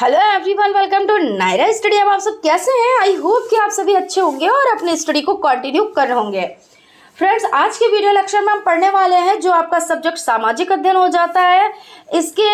hello everyone welcome to Naira study अब आप सब कैसे हैं आई होप कि आप सभी अच्छे होंगे और अपने स्टडी को कंटिन्यू कर रहे होंगे फ्रेंड्स आज के वीडियो लेक्चर में हम पढ़ने वाले हैं जो आपका सब्जेक्ट सामाजिक अध्ययन हो जाता है इसके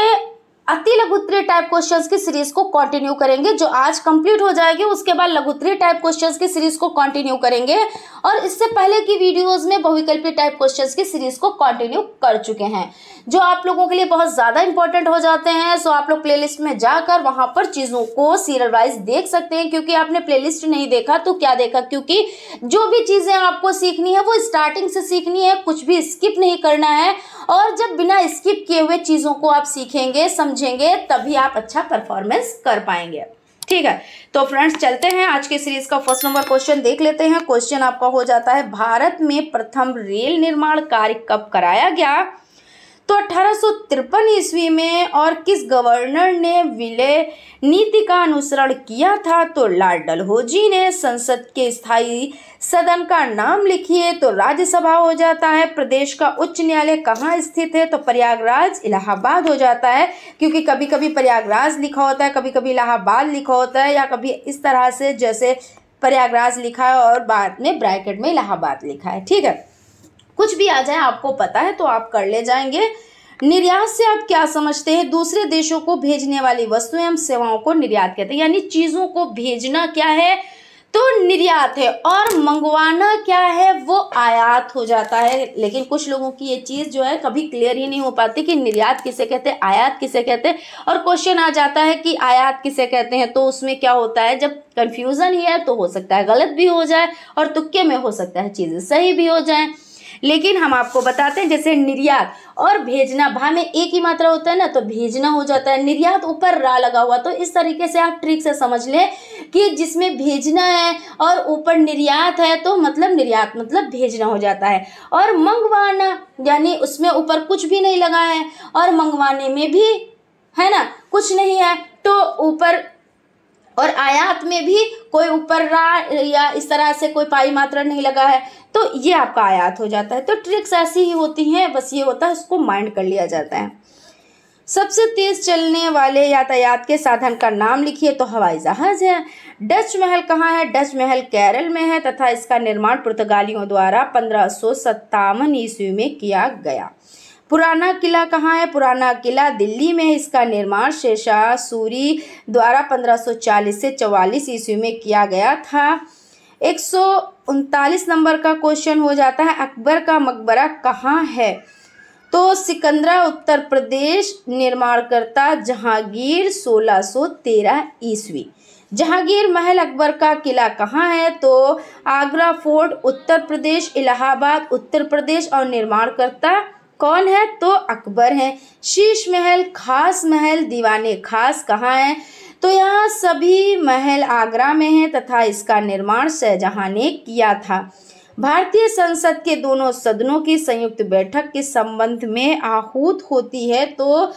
अति लघुत्री टाइप क्वेश्चंस की सीरीज को कंटिन्यू करेंगे जो आज कंप्लीट हो जाएगी उसके बाद लघुत्री टाइप क्वेश्चंस की सीरीज को कंटिन्यू करेंगे और इससे पहले की वीडियोस में बहुविकल्पी टाइप क्वेश्चंस की सीरीज को कंटिन्यू कर चुके हैं जो आप लोगों के लिए बहुत ज़्यादा इंपॉर्टेंट हो जाते हैं सो आप लोग प्ले में जाकर वहां पर चीज़ों को सीरियल वाइज देख सकते हैं क्योंकि आपने प्ले नहीं देखा तो क्या देखा क्योंकि जो भी चीज़ें आपको सीखनी है वो स्टार्टिंग से सीखनी है कुछ भी स्किप नहीं करना है और जब बिना स्किप किए हुए चीज़ों को आप सीखेंगे समझेंगे तभी आप अच्छा परफॉर्मेंस कर पाएंगे ठीक है तो फ्रेंड्स चलते हैं आज के सीरीज का फर्स्ट नंबर क्वेश्चन देख लेते हैं क्वेश्चन आपका हो जाता है भारत में प्रथम रेल निर्माण कार्य कब कराया गया तो अठारह ईस्वी में और किस गवर्नर ने विलय नीति का अनुसरण किया था तो लाल डलहोजी ने संसद के स्थायी सदन का नाम लिखिए तो राज्यसभा हो जाता है प्रदेश का उच्च न्यायालय कहाँ स्थित है तो प्रयागराज इलाहाबाद हो जाता है क्योंकि कभी कभी प्रयागराज लिखा होता है कभी कभी इलाहाबाद लिखा होता है या कभी इस तरह से जैसे प्रयागराज लिखा है और बाद में ब्रैकेट में इलाहाबाद लिखा है ठीक है कुछ भी आ जाए आपको पता है तो आप कर ले जाएंगे निर्यात से आप क्या समझते हैं दूसरे देशों को भेजने वाली वस्तुएं एवं सेवाओं को निर्यात कहते हैं यानी चीज़ों को भेजना क्या है तो निर्यात है और मंगवाना क्या है वो आयात हो जाता है लेकिन कुछ लोगों की ये चीज़ जो है कभी क्लियर ही नहीं हो पाती कि निर्यात किसे कहते हैं आयात किसे कहते हैं और क्वेश्चन आ जाता है कि आयात किसे कहते हैं तो उसमें क्या होता है जब कन्फ्यूज़न ही है तो हो सकता है गलत भी हो जाए और तुक्के में हो सकता है चीज़ें सही भी हो जाएँ लेकिन हम आपको बताते हैं जैसे निर्यात और भेजना भा में एक ही मात्रा होता है ना तो भेजना हो जाता है निर्यात ऊपर रा लगा हुआ तो इस तरीके से आप ट्रिक से समझ लें कि जिसमें भेजना है और ऊपर निर्यात है तो मतलब निर्यात मतलब भेजना हो जाता है और मंगवाना यानी उसमें ऊपर कुछ भी नहीं लगा है और मंगवाने में भी है ना कुछ नहीं है तो ऊपर और आयात में भी कोई ऊपर रा या इस तरह से कोई पाई मात्रा नहीं लगा है तो ये आपका आयात हो जाता है तो ट्रिक्स ऐसी ही होती हैं बस ये होता है उसको माइंड कर लिया जाता है सबसे तेज चलने वाले यातायात के साधन का नाम लिखिए तो हवाई जहाज है डच महल कहाँ है डच महल केरल में है तथा इसका निर्माण पुर्तगालियों द्वारा पंद्रह सौ ईस्वी में किया गया पुराना किला कहाँ है पुराना किला दिल्ली में इसका निर्माण शेरशाह सूरी द्वारा 1540 से 44 ईस्वी में किया गया था एक नंबर का क्वेश्चन हो जाता है अकबर का मकबरा कहाँ है तो सिकंदरा उत्तर प्रदेश निर्माणकर्ता जहांगीर 1613 ईस्वी जहांगीर महल अकबर का किला कहाँ है तो आगरा फोर्ट उत्तर प्रदेश इलाहाबाद उत्तर प्रदेश और निर्माणकर्ता कौन है तो अकबर हैं शीश महल खास महल दीवाने खास कहाँ हैं तो यहाँ सभी महल आगरा में हैं तथा इसका निर्माण शाहजहाँ ने किया था भारतीय संसद के दोनों सदनों की संयुक्त बैठक के संबंध में आहूत होती है तो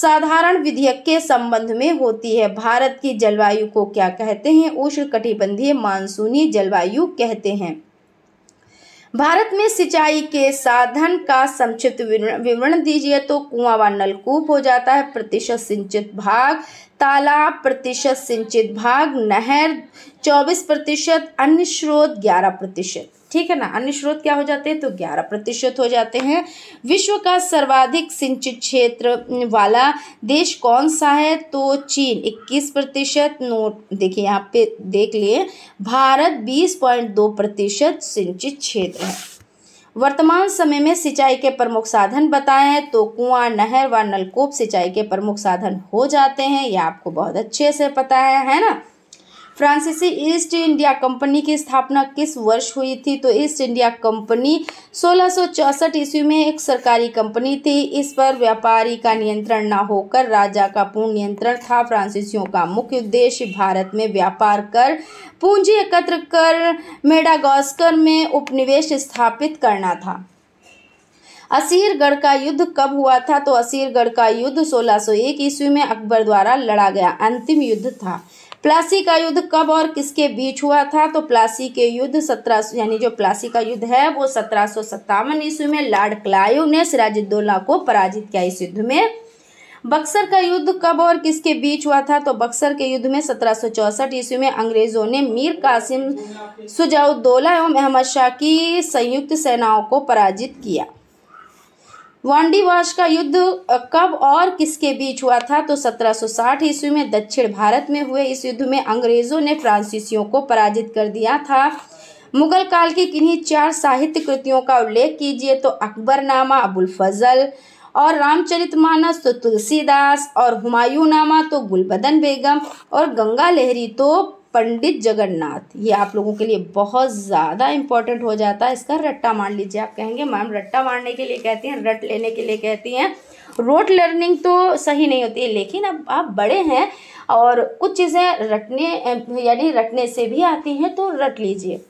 साधारण विधेयक के संबंध में होती है भारत की जलवायु को क्या कहते हैं उष्ण कटिबंधीय मानसूनी जलवायु कहते हैं भारत में सिंचाई के साधन का संक्षिप्त विवरण दीजिए तो कुआं व नलकूप हो जाता है प्रतिशत सिंचित भाग तालाब प्रतिशत सिंचित भाग नहर चौबीस प्रतिशत अन्य स्रोत ग्यारह प्रतिशत ठीक है ना अन्य स्रोत क्या हो जाते हैं तो ग्यारह प्रतिशत हो जाते हैं विश्व का सर्वाधिक सिंचित क्षेत्र वाला देश कौन सा है तो चीन इक्कीस प्रतिशत नोट देखिए यहाँ पे देख लिए भारत बीस पॉइंट दो प्रतिशत सिंचित क्षेत्र है वर्तमान समय में सिंचाई के प्रमुख साधन बताएं तो कुआं नहर व नलकूप सिंचाई के प्रमुख साधन हो जाते हैं यह आपको बहुत अच्छे से पता है है ना फ्रांसीसी ईस्ट इंडिया कंपनी की स्थापना किस वर्ष हुई थी तो ईस्ट इंडिया कंपनी सोलह ईस्वी में एक सरकारी कंपनी थी इस पर व्यापारी का नियंत्रण न होकर राजा का पूर्ण नियंत्रण था फ्रांसीसियों का मुख्य उद्देश्य भारत में व्यापार कर पूंजी एकत्र कर मेडागास्कर में उपनिवेश स्थापित करना था असीरगढ़ का युद्ध कब हुआ था तो असीरगढ़ का युद्ध 1601 ईस्वी में अकबर द्वारा लड़ा गया अंतिम युद्ध था प्लासी का युद्ध कब और किसके बीच हुआ था तो प्लासी के युद्ध सत्रह यानी जो प्लासी का युद्ध है वो सत्रह ईस्वी में लॉर्ड क्लाइव ने सिराजुद्दौला को पराजित किया इस युद्ध में बक्सर का युद्ध कब और किसके बीच हुआ था तो बक्सर के युद्ध में सत्रह ईस्वी में अंग्रेज़ों ने मीर कासिम सुजाउद्दौला एवं अहमद शाह की संयुक्त सेनाओं को पराजित किया वांडीवाश का युद्ध कब और किसके बीच हुआ था तो 1760 ईस्वी में दक्षिण भारत में हुए इस युद्ध में अंग्रेजों ने फ्रांसीसियों को पराजित कर दिया था मुगल काल की किन्हीं चार साहित्य कृतियों का उल्लेख कीजिए तो अकबरनामा अबुल फजल और रामचरितमानस तो तुलसीदास और हुमायूं नामा तो गुलबदन बेगम और गंगा लहरी तो पंडित जगन्नाथ ये आप लोगों के लिए बहुत ज़्यादा इंपॉर्टेंट हो जाता है इसका रट्टा मार लीजिए आप कहेंगे मैम रट्टा मारने के लिए कहती हैं रट लेने के लिए कहती हैं रोट लर्निंग तो सही नहीं होती है लेकिन अब आप बड़े हैं और कुछ चीज़ें रटने यानी रटने से भी आती हैं तो रट लीजिए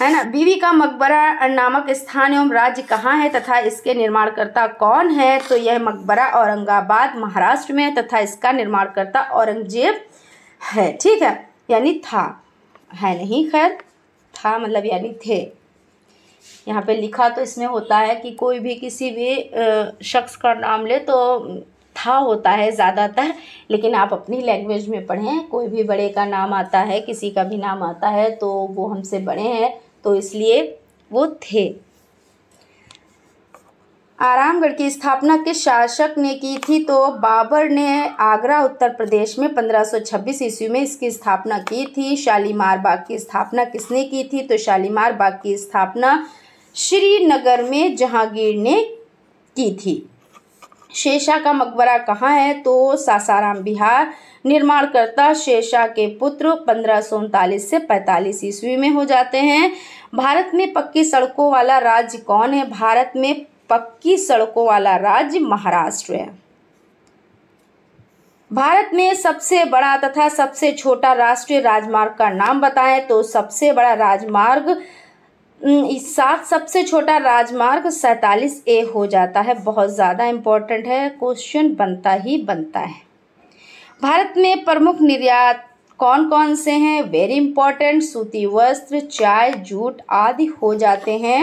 है ना बीवी का मकबरा नामक स्थान एवं राज्य कहाँ है तथा इसके निर्माणकर्ता कौन है तो यह मकबरा औरंगाबाद महाराष्ट्र में है तथा इसका निर्माणकर्ता औरंगजेब है ठीक है यानी था है नहीं खैर था मतलब यानी थे यहाँ पे लिखा तो इसमें होता है कि कोई भी किसी भी शख्स का नाम ले तो था होता है ज़्यादातर लेकिन आप अपनी लैंग्वेज में पढ़ें कोई भी बड़े का नाम आता है किसी का भी नाम आता है तो वो हमसे बड़े हैं तो इसलिए वो थे आरामगढ़ की स्थापना किस शासक ने की थी तो बाबर ने आगरा उत्तर प्रदेश में 1526 ईस्वी में इसकी स्थापना की थी शालीमार बाग की स्थापना किसने की थी तो शालीमार बाग की स्थापना श्रीनगर में जहांगीर ने की थी शेषा का मकबरा कहाँ है तो सासाराम बिहार निर्माणकर्ता शेषा के पुत्र पंद्रह से 45 ईस्वी में हो जाते हैं भारत में पक्की सड़कों वाला राज्य कौन है भारत में पक्की सड़कों वाला राज्य महाराष्ट्र है भारत में सबसे बड़ा तथा सबसे छोटा राष्ट्रीय राजमार्ग का नाम बताएं तो सबसे बड़ा राजमार्ग साथ सबसे छोटा राजमार्ग सैतालीस ए हो जाता है बहुत ज़्यादा इम्पोर्टेंट है क्वेश्चन बनता ही बनता है भारत में प्रमुख निर्यात कौन कौन से हैं वेरी इंपॉर्टेंट सूती वस्त्र चाय जूट आदि हो जाते हैं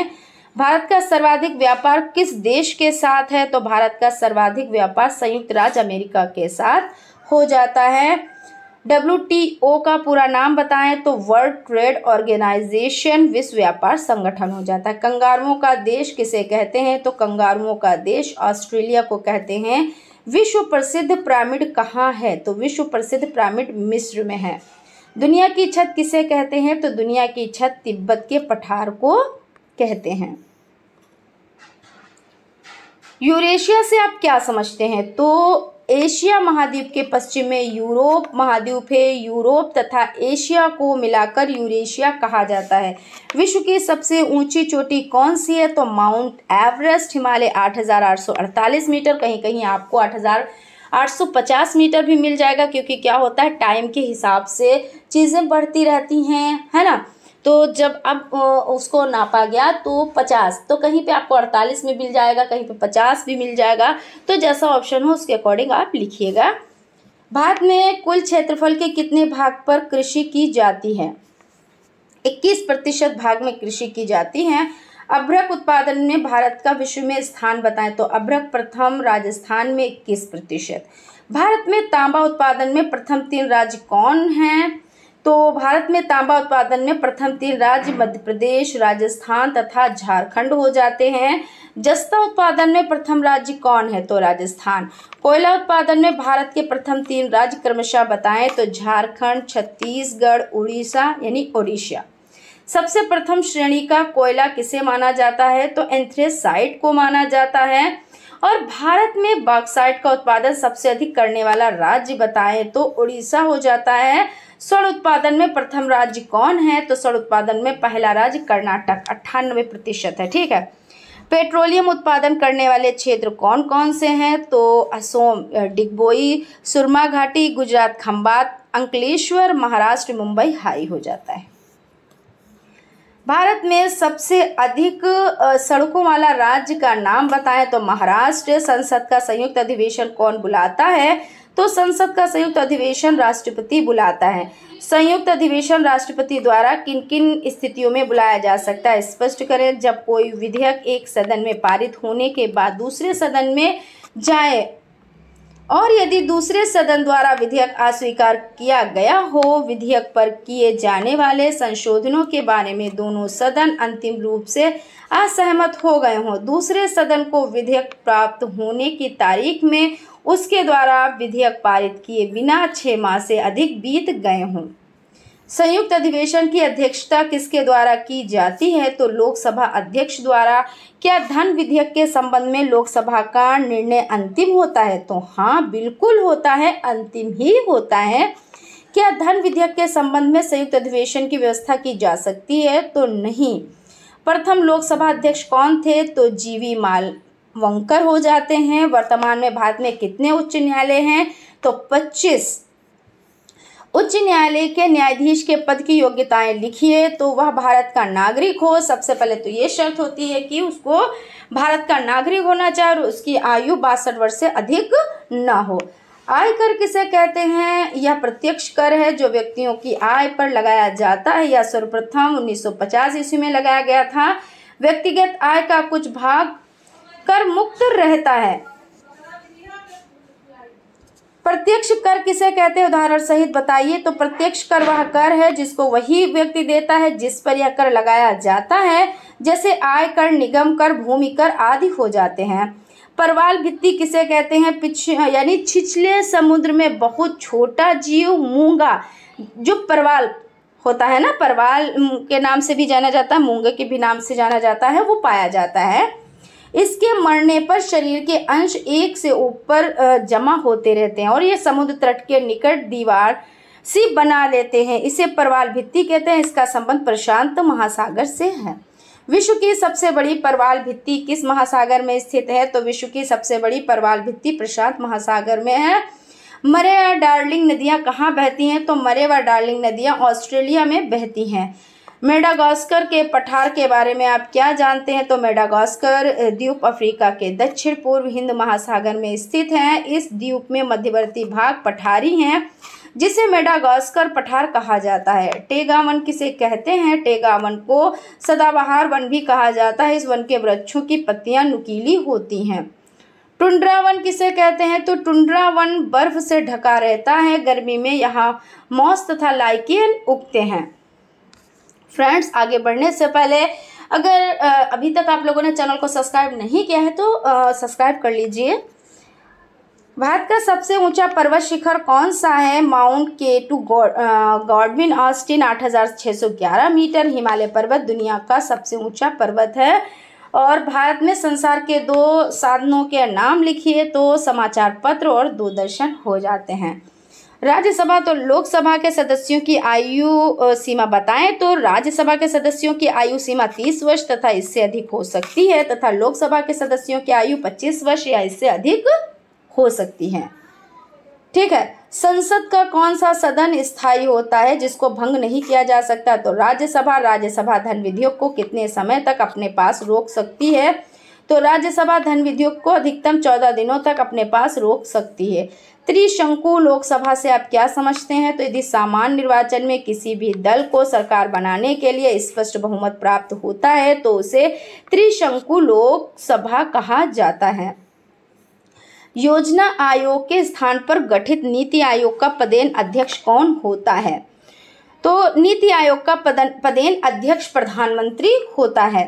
भारत का सर्वाधिक व्यापार किस देश के साथ है तो भारत का सर्वाधिक व्यापार संयुक्त राज्य अमेरिका के साथ हो जाता है डब्ल्यू का पूरा नाम बताएं तो वर्ल्ड ट्रेड ऑर्गेनाइजेशन विश्व व्यापार संगठन हो जाता है कंगारुओं का देश किसे कहते हैं तो कंगारुओं का देश ऑस्ट्रेलिया को कहते हैं विश्व प्रसिद्ध पिरामिड कहाँ है तो विश्व प्रसिद्ध पिरामिड मिस्र में है दुनिया की छत किसे कहते हैं तो दुनिया की छत तिब्बत के पठार को कहते हैं यूरेशिया से आप क्या समझते हैं तो एशिया महाद्वीप के पश्चिम में यूरोप महाद्वीप है यूरोप तथा एशिया को मिलाकर यूरेशिया कहा जाता है विश्व की सबसे ऊंची चोटी कौन सी है तो माउंट एवरेस्ट हिमालय 8,848 मीटर कहीं कहीं आपको 8,850 मीटर भी मिल जाएगा क्योंकि क्या होता है टाइम के हिसाब से चीज़ें बढ़ती रहती हैं है ना तो जब अब उसको नापा गया तो पचास तो कहीं पे आपको अड़तालीस में मिल जाएगा कहीं पे पचास भी मिल जाएगा तो जैसा ऑप्शन हो उसके अकॉर्डिंग आप लिखिएगा भारत में कुल क्षेत्रफल के कितने भाग पर कृषि की जाती है इक्कीस प्रतिशत भाग में कृषि की जाती है अभ्रक उत्पादन में भारत का विश्व में स्थान बताएं तो अभ्रक प्रथम राजस्थान में इक्कीस प्रतिशत भारत में तांबा उत्पादन में प्रथम तीन राज्य कौन हैं तो भारत में तांबा उत्पादन में प्रथम तीन राज्य मध्य प्रदेश राजस्थान तथा झारखंड हो जाते हैं जस्ता उत्पादन में प्रथम राज्य कौन है तो राजस्थान कोयला उत्पादन में भारत के प्रथम तीन राज्य क्रमशः बताएं तो झारखंड छत्तीसगढ़ उड़ीसा यानी ओडिशा सबसे प्रथम श्रेणी का कोयला किसे माना जाता है तो एंथ्रेसाइट को माना जाता है और भारत में बॉक्साइट का उत्पादन सबसे अधिक करने वाला राज्य बताएं तो उड़ीसा हो जाता है स्वर्ण उत्पादन में प्रथम राज्य कौन है तो स्वर्ण उत्पादन में पहला राज्य कर्नाटक अट्ठानवे प्रतिशत है ठीक है पेट्रोलियम उत्पादन करने वाले क्षेत्र कौन कौन से हैं तो असोम डिगबोई सुरमा घाटी गुजरात खम्बात अंकलेश्वर महाराष्ट्र मुंबई हाई हो जाता है भारत में सबसे अधिक सड़कों वाला राज्य का नाम बताएं तो महाराष्ट्र संसद का संयुक्त अधिवेशन कौन बुलाता है तो संसद का संयुक्त अधिवेशन राष्ट्रपति बुलाता है संयुक्त अधिवेशन राष्ट्रपति द्वारा किन किन स्थितियों में बुलाया जा सकता है स्पष्ट करें जब कोई विधेयक एक सदन में पारित होने के बाद दूसरे सदन में जाए और यदि दूसरे सदन द्वारा विधेयक अस्वीकार किया गया हो विधेयक पर किए जाने वाले संशोधनों के बारे में दोनों सदन अंतिम रूप से असहमत हो गए हों दूसरे सदन को विधेयक प्राप्त होने की तारीख में उसके द्वारा विधेयक पारित किए बिना छः माह से अधिक बीत गए हों संयुक्त अधिवेशन की अध्यक्षता किसके द्वारा की जाती है तो लोकसभा अध्यक्ष द्वारा क्या धन विधेयक के संबंध में लोकसभा का निर्णय अंतिम होता है तो हाँ बिल्कुल होता है अंतिम ही होता है क्या धन विधेयक के संबंध में संयुक्त अधिवेशन की व्यवस्था की जा सकती है तो नहीं प्रथम लोकसभा अध्यक्ष कौन थे तो जीवी माल वंकर हो जाते हैं वर्तमान में भारत में कितने उच्च न्यायालय हैं तो 25 उच्च न्यायालय के न्यायाधीश के पद की योग्यताएं लिखिए तो वह भारत का नागरिक हो सबसे पहले तो ये शर्त होती है कि उसको भारत का नागरिक होना चाहिए और उसकी आयु बासठ वर्ष से अधिक ना हो आय कर किसे कहते हैं यह प्रत्यक्ष कर है जो व्यक्तियों की आय पर लगाया जाता है यह सर्वप्रथम 1950 ईस्वी में लगाया गया था व्यक्तिगत आय का कुछ भाग कर मुक्त रहता है प्रत्यक्ष कर किसे कहते हैं उदाहरण सहित बताइए तो प्रत्यक्ष कर वह कर है जिसको वही व्यक्ति देता है जिस पर यह कर लगाया जाता है जैसे आय कर निगम कर भूमि कर आदि हो जाते हैं परवाल भित्ति किसे कहते हैं पिछ यानी छिछले समुद्र में बहुत छोटा जीव मूंगा जो परवाल होता है ना परवाल के नाम से भी जाना जाता है मूंगे के भी नाम से जाना जाता है वो पाया जाता है इसके मरने पर शरीर के अंश एक से ऊपर जमा होते रहते हैं और ये समुद्र तट के निकट दीवार सी बना लेते हैं इसे परवाल भित्ति कहते हैं इसका संबंध प्रशांत महासागर से है विश्व की सबसे बड़ी परवाल भित्ति किस महासागर में स्थित है तो विश्व की सबसे बड़ी परवाल भित्ति प्रशांत महासागर में है मरे व डार्लिंग नदियाँ कहाँ बहती हैं तो मरे व डार्लिंग नदियाँ ऑस्ट्रेलिया में बहती हैं मेडागास्कर के पठार के बारे में आप क्या जानते हैं तो मेडागास्कर द्वीप अफ्रीका के दक्षिण पूर्व हिंद महासागर में स्थित है इस द्वीप में मध्यवर्ती भाग पठारी हैं जिसे मेडागास्कर पठार कहा जाता है टेगा वन किसे कहते हैं टेगा वन को सदाबहार वन भी कहा जाता है इस वन के वृक्षों की पत्तियां नुकीली होती हैं टुंड्रा वन किसे कहते हैं तो टुंड्रा वन बर्फ से ढका रहता है गर्मी में यहाँ मॉस तथा लाइकेन उगते हैं फ्रेंड्स आगे बढ़ने से पहले अगर अभी तक आप लोगों ने चैनल को सब्सक्राइब नहीं किया है तो सब्सक्राइब कर लीजिए भारत का सबसे ऊंचा पर्वत शिखर कौन सा है mount K two Godwin Austen 8611 metre Himalaya पर्वत दुनिया का सबसे ऊंचा पर्वत है और भारत में संसार के दो साधनों के नाम लिखिए तो समाचार पत्र और दूरदर्शन हो जाते हैं राज्यसभा तो लोकसभा के सदस्यों की आयु सीमा बताएं तो राज्यसभा के सदस्यों की आयु सीमा 30 वर्ष तथा इससे अधिक हो सकती है तथा लोकसभा के सदस्यों की आयु 25 वर्ष या इससे अधिक हो सकती है ठीक है संसद का कौन सा सदन स्थायी होता है जिसको भंग नहीं किया जा सकता तो राज्यसभा राज्यसभा धन विधेयक को कितने समय तक अपने पास रोक सकती है तो राज्यसभा धन विधेयक को अधिकतम चौदह दिनों तक अपने पास रोक सकती है त्रिशंकु लोकसभा से आप क्या समझते हैं तो यदि सामान्य निर्वाचन में किसी भी दल को सरकार बनाने के लिए स्पष्ट बहुमत प्राप्त होता है तो उसे त्रिशंकु लोकसभा कहा जाता है योजना आयोग के स्थान पर गठित नीति आयोग का पदेन अध्यक्ष कौन होता है तो नीति आयोग का पदन पदेन अध्यक्ष प्रधानमंत्री होता है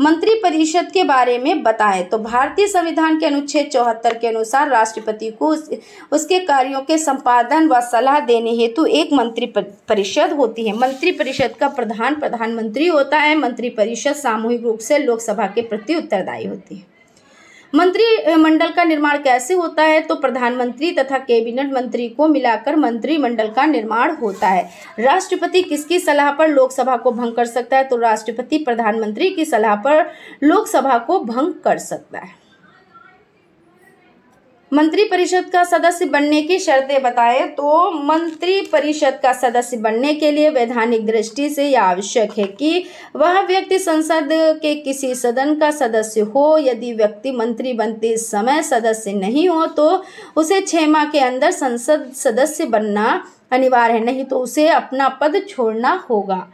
मंत्रिपरिषद के बारे में बताएं तो भारतीय संविधान के अनुच्छेद चौहत्तर के अनुसार राष्ट्रपति को उस, उसके कार्यों के संपादन व सलाह देने हेतु एक मंत्री परिषद होती है मंत्रिपरिषद का प्रधान प्रधानमंत्री होता है मंत्रिपरिषद सामूहिक रूप से लोकसभा के प्रति उत्तरदायी होती है मंत्रिमंडल का निर्माण कैसे होता है तो प्रधानमंत्री तथा कैबिनेट मंत्री को मिलाकर मंत्रिमंडल का निर्माण होता है राष्ट्रपति किसकी सलाह पर लोकसभा को भंग कर सकता है तो राष्ट्रपति प्रधानमंत्री की सलाह पर लोकसभा को भंग कर सकता है मंत्रिपरिषद का सदस्य बनने की शर्तें बताएं तो मंत्रिपरिषद का सदस्य बनने के लिए वैधानिक दृष्टि से यह आवश्यक है कि वह व्यक्ति संसद के किसी सदन का सदस्य हो यदि व्यक्ति मंत्री बनते समय सदस्य नहीं हो तो उसे छः माह के अंदर संसद सदस्य बनना अनिवार्य है नहीं तो उसे अपना पद छोड़ना होगा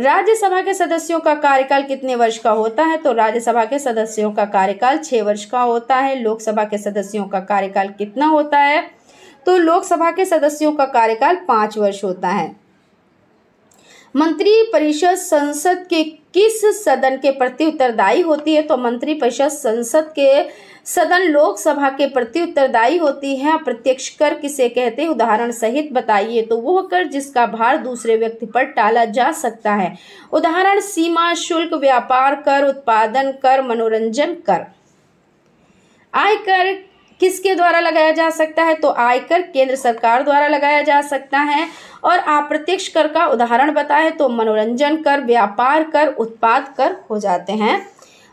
राज्यसभा के सदस्यों का कार्यकाल कितने वर्ष का होता है तो राज्यसभा के सदस्यों का कार्यकाल छः वर्ष का होता है लोकसभा के सदस्यों का कार्यकाल कितना होता है तो लोकसभा के सदस्यों का कार्यकाल पाँच वर्ष होता है मंत्रिपरिषद संसद के किस सदन के प्रति उत्तरदायी होती है तो मंत्रिपरिषद संसद के सदन लोकसभा के प्रति उत्तरदायी होती है प्रत्यक्ष कर किसे कहते हैं उदाहरण सहित बताइए तो वह कर जिसका भार दूसरे व्यक्ति पर टाला जा सकता है उदाहरण सीमा शुल्क व्यापार कर उत्पादन कर मनोरंजन कर आयकर किसके द्वारा लगाया जा सकता है तो आयकर केंद्र सरकार द्वारा लगाया जा सकता है और अप्रत्यक्ष कर का उदाहरण बताएं तो मनोरंजन कर व्यापार कर उत्पाद कर हो जाते हैं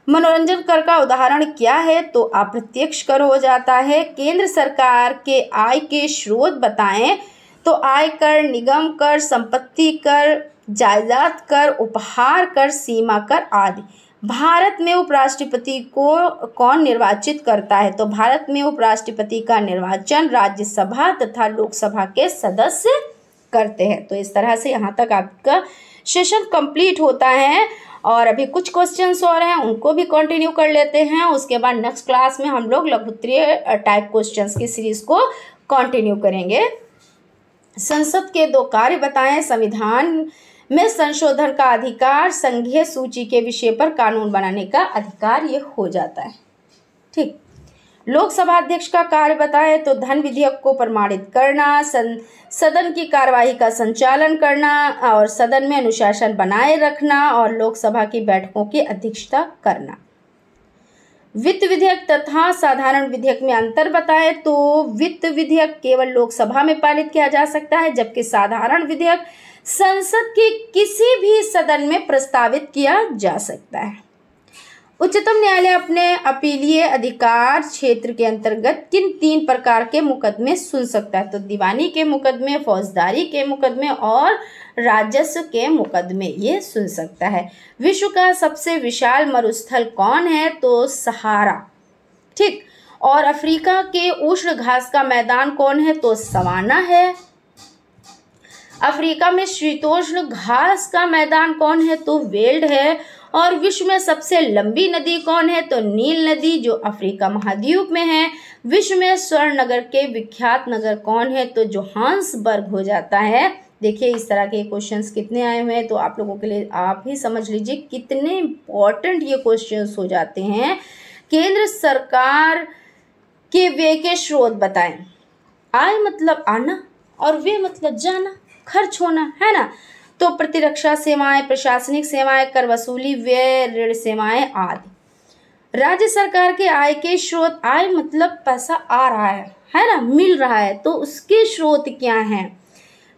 मनोरंजन कर का उदाहरण क्या है तो अप्रत्यक्ष कर हो जाता है केंद्र सरकार के आय के स्रोत बताएं तो आयकर निगम कर संपत्ति कर जायदाद कर उपहार कर सीमा कर आदि भारत में उपराष्ट्रपति को कौन निर्वाचित करता है तो भारत में उपराष्ट्रपति का निर्वाचन राज्यसभा तथा लोकसभा के सदस्य करते हैं तो इस तरह से यहाँ तक आपका सेशन कंप्लीट होता है और अभी कुछ क्वेश्चंस और हैं उनको भी कंटिन्यू कर लेते हैं उसके बाद नेक्स्ट क्लास में हम लोग लघुत्रीय टाइप क्वेश्चंस की सीरीज को कंटिन्यू करेंगे संसद के दो कार्य बताएं संविधान में संशोधन का अधिकार संघीय सूची के विषय पर कानून बनाने का अधिकार ये हो जाता है ठीक लोकसभा अध्यक्ष का कार्य बताएं तो धन विधेयक को प्रमाणित करना सन, सदन की कार्यवाही का संचालन करना और सदन में अनुशासन बनाए रखना और लोकसभा की बैठकों की अध्यक्षता करना वित्त विधेयक तथा साधारण विधेयक में अंतर बताएं तो वित्त विधेयक केवल लोकसभा में पारित किया जा सकता है जबकि साधारण विधेयक संसद के किसी भी सदन में प्रस्तावित किया जा सकता है उच्चतम न्यायालय अपने अपीलीय अधिकार क्षेत्र के अंतर्गत किन तीन प्रकार के मुकदमे सुन सकता है तो दीवानी के मुकदमे फौजदारी के मुकदमे और राजस्व के मुकदमे ये सुन सकता है विश्व का सबसे विशाल मरुस्थल कौन है तो सहारा ठीक और अफ्रीका के उष्ण घास का मैदान कौन है तो सवाना है अफ्रीका में शीतोष्ण घास का मैदान कौन है तो वेल्ड है और विश्व में सबसे लंबी नदी कौन है तो नील नदी जो अफ्रीका महाद्वीप में है विश्व में स्वर्ण नगर के विख्यात नगर कौन है तो जोहान्सबर्ग हो जाता है देखिए इस तरह के क्वेश्चंस कितने आए हुए हैं तो आप लोगों के लिए आप ही समझ लीजिए कितने इम्पॉर्टेंट ये क्वेश्चंस हो जाते हैं केंद्र सरकार के वे के स्रोत बताएं आय मतलब आना और वे मतलब जाना खर्च होना है ना तो प्रतिरक्षा सेवाएं प्रशासनिक सेवाएं कर वसूली व्यय ऋण सेवाएं आदि राज्य सरकार के आय के स्रोत आय मतलब पैसा आ रहा है है ना मिल रहा है तो उसके स्रोत क्या हैं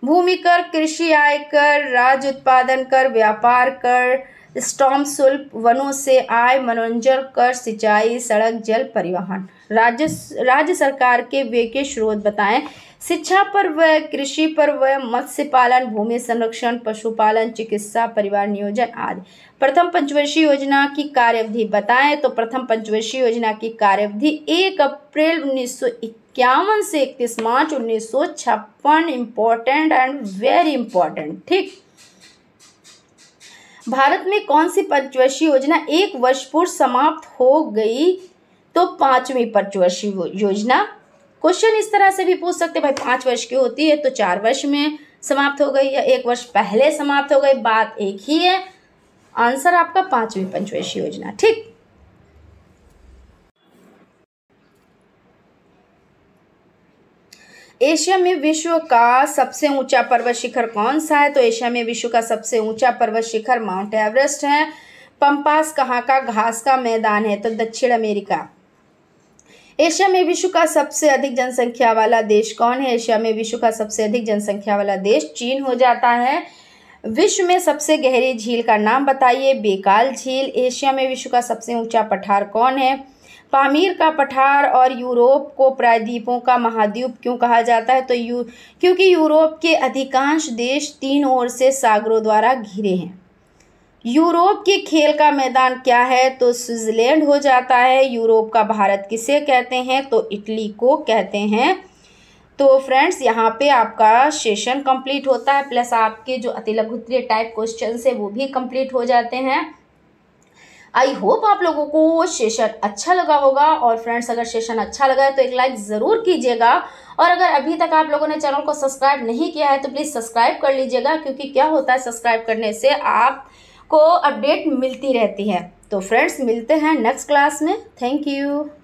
भूमि कर कृषि आय कर राज्य उत्पादन कर व्यापार कर स्टॉम शुल्प वनों से आय मनोरंजन कर सिंचाई सड़क जल परिवहन राज्य राज्य सरकार के व्यय के स्रोत बताएं शिक्षा पर व कृषि पर व मत्स्य पालन भूमि संरक्षण पशुपालन चिकित्सा परिवार नियोजन आदि प्रथम पंचवर्षीय योजना की कार्यवधि बताएं तो प्रथम पंचवर्षीय योजना की कार्यवधि एक अप्रैल उन्नीस इक्यावन से इकतीस मार्च उन्नीस सौ छप्पन इम्पोर्टेंट एंड वेरी इंपॉर्टेंट ठीक भारत में कौन सी पंचवर्षीय योजना एक वर्ष पूर्व समाप्त हो गई तो पांचवी पंचवर्षीय योजना क्वेश्चन इस तरह से भी पूछ सकते भाई पाँच वर्ष की होती है तो चार वर्ष में समाप्त हो गई या एक वर्ष पहले समाप्त हो गई बात एक ही है आंसर आपका पांचवी पंचवर्षीय योजना ठीक एशिया में विश्व का सबसे ऊंचा पर्वत शिखर कौन सा है तो एशिया में विश्व का सबसे ऊंचा पर्वत शिखर माउंट एवरेस्ट है पंपास कहाँ का घास का मैदान है तो दक्षिण अमेरिका एशिया में विश्व का सबसे अधिक जनसंख्या वाला देश कौन है एशिया में विश्व का सबसे अधिक जनसंख्या वाला देश चीन हो जाता है विश्व में सबसे गहरी झील का नाम बताइए बेकाल झील एशिया में विश्व का सबसे ऊंचा पठार कौन है पामीर का पठार और यूरोप को प्रायद्वीपों का महाद्वीप क्यों कहा जाता है तो यू क्योंकि यूरोप के अधिकांश देश तीन ओर से सागरों द्वारा घिरे हैं यूरोप के खेल का मैदान क्या है तो स्विट्ज़रलैंड हो जाता है यूरोप का भारत किसे कहते हैं तो इटली को कहते हैं तो फ्रेंड्स यहाँ पे आपका सेशन कंप्लीट होता है प्लस आपके जो अति लघुत्तरीय टाइप क्वेश्चन है वो भी कंप्लीट हो जाते हैं आई होप आप लोगों को सेशन अच्छा लगा होगा और फ्रेंड्स अगर सेशन अच्छा लगा है तो एक लाइक ज़रूर कीजिएगा और अगर अभी तक आप लोगों ने चैनल को सब्सक्राइब नहीं किया है तो प्लीज़ सब्सक्राइब कर लीजिएगा क्योंकि क्या होता है सब्सक्राइब करने से आपको अपडेट मिलती रहती है तो फ्रेंड्स मिलते हैं नेक्स्ट क्लास में थैंक यू